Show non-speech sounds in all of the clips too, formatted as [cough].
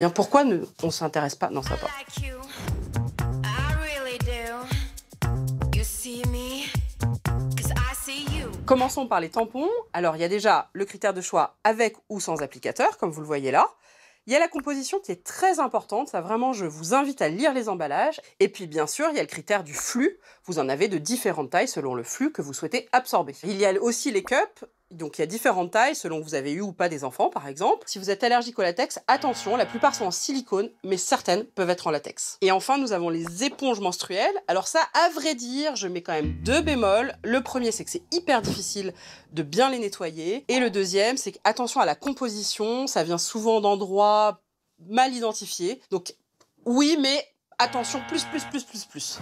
Eh bien, pourquoi ne, on ne s'intéresse pas Non, ça va. Commençons par les tampons. Alors, il y a déjà le critère de choix avec ou sans applicateur, comme vous le voyez là. Il y a la composition qui est très importante, ça vraiment je vous invite à lire les emballages. Et puis bien sûr, il y a le critère du flux, vous en avez de différentes tailles selon le flux que vous souhaitez absorber. Il y a aussi les cups, donc il y a différentes tailles selon que vous avez eu ou pas des enfants par exemple. Si vous êtes allergique au latex, attention, la plupart sont en silicone, mais certaines peuvent être en latex. Et enfin nous avons les éponges menstruelles. Alors ça, à vrai dire, je mets quand même deux bémols. Le premier c'est que c'est hyper difficile de bien les nettoyer. Et le deuxième c'est attention à la composition, ça vient souvent d'endroits mal identifiés. Donc oui, mais attention plus, plus, plus, plus, plus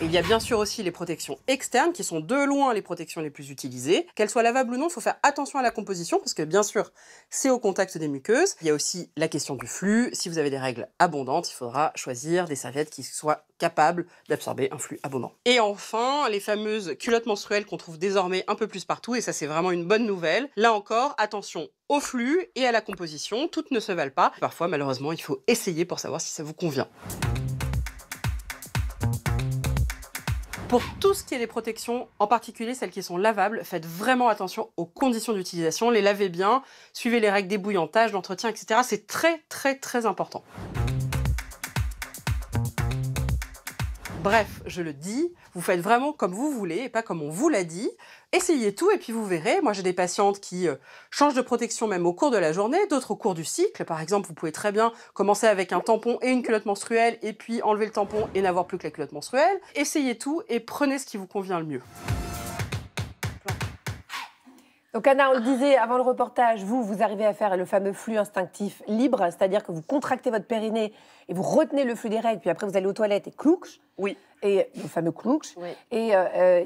il y a bien sûr aussi les protections externes, qui sont de loin les protections les plus utilisées. Qu'elles soient lavables ou non, il faut faire attention à la composition, parce que bien sûr, c'est au contact des muqueuses. Il y a aussi la question du flux. Si vous avez des règles abondantes, il faudra choisir des serviettes qui soient capables d'absorber un flux abondant. Et enfin, les fameuses culottes menstruelles qu'on trouve désormais un peu plus partout, et ça c'est vraiment une bonne nouvelle. Là encore, attention au flux et à la composition, toutes ne se valent pas. Parfois, malheureusement, il faut essayer pour savoir si ça vous convient. Pour tout ce qui est les protections, en particulier celles qui sont lavables, faites vraiment attention aux conditions d'utilisation, les lavez bien, suivez les règles d'ébouillantage, d'entretien, etc. C'est très très très important. Bref, je le dis, vous faites vraiment comme vous voulez et pas comme on vous l'a dit. Essayez tout et puis vous verrez. Moi, j'ai des patientes qui euh, changent de protection même au cours de la journée, d'autres au cours du cycle. Par exemple, vous pouvez très bien commencer avec un tampon et une culotte menstruelle et puis enlever le tampon et n'avoir plus que la culotte menstruelle. Essayez tout et prenez ce qui vous convient le mieux. Donc Anna, on le disait avant le reportage, vous, vous arrivez à faire le fameux flux instinctif libre, c'est-à-dire que vous contractez votre périnée et vous retenez le flux des règles, puis après vous allez aux toilettes et clouche. Oui. Et le fameux Klunch. Euh,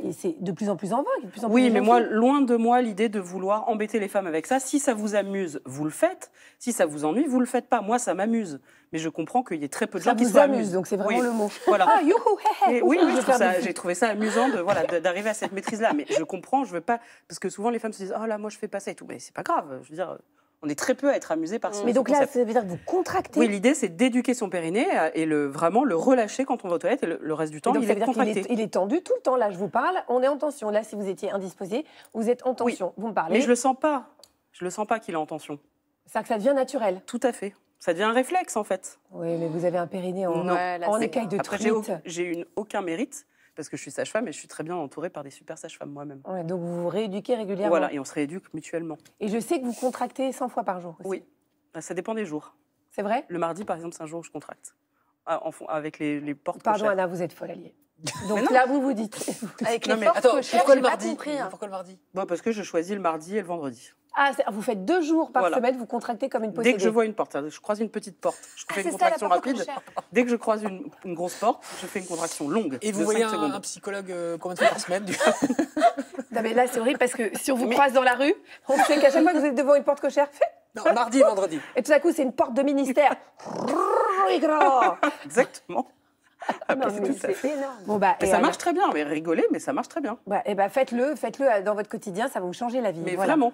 et, c'est de plus en plus en vogue. plus oui, mais moi, loin de moi l'idée de vouloir embêter les femmes avec ça. Si ça vous amuse, vous le faites. Si ça vous ennuie, vous le faites pas. Moi, ça m'amuse. Mais je comprends qu'il y ait très peu de gens qui vous amuse, donc c'est vraiment le mot. Voilà. Ah, youhou, hé, oui, oui j'ai trouvé ça amusant de voilà d'arriver à cette maîtrise-là. Mais je comprends, je veux pas parce que souvent les femmes se disent oh là, moi je fais pas ça et tout. Mais c'est pas grave. Je veux dire, on est très peu à être amusé par ce Mais donc là, ça veut dire que vous contractez Oui, l'idée, c'est d'éduquer son périnée et le, vraiment le relâcher quand on va aux toilettes. Et le, reste du temps, il, est il, est, tendu tout le temps. Là, je vous parle, on est en tension. Là, si vous étiez indisposé, vous êtes en tension. Vous me parlez. Mais je le sens pas. Je le sens pas qu'il est en tension. Ça, que ça devient naturel Tout à fait. Ça devient un réflexe, en fait. Oui, mais vous avez un périnée en, ouais, en écaille de Après, J'ai aucun mérite parce que je suis sage-femme et je suis très bien entourée par des super sages-femmes moi-même. donc vous vous rééduquez régulièrement Voilà, et on se rééduque mutuellement. Et je sais que vous contractez 100 fois par jour aussi. Oui, bah, ça dépend des jours. C'est vrai Le mardi, par exemple, c'est un jour où je contracte. Ah, en, avec les, les portes Pardon, Anna, vous êtes folle alliée. Donc là, vous vous dites. Avec les forces le mardi, hein. pourquoi le mardi Parce que je choisis le mardi et le vendredi. Ah, vous faites deux jours par semaine, vous contractez comme une possédée. Dès que je vois une porte, hein, je croise une petite porte, je ah, fais une contraction rapide. Dès que je croise une, grosse porte, je fais une contraction longue. Et vous voyez un, psychologue euh, combien de fois par semaine [laughs] mais là c'est horrible parce que si on vous croise dans la rue, on sait qu'à chaque fois que vous êtes devant une porte cochère, non, mardi [laughs] vendredi. Et tout à coup, c'est une porte de ministère. [laughs] Exactement. Ah, ah, c'est énorme. Bon, bah, et ça marche très bien, mais rigolez, mais ça marche très bien. Bah, et eh bah, faites-le, faites-le euh, dans votre quotidien, ça va vous changer la vie. Mais voilà. vraiment.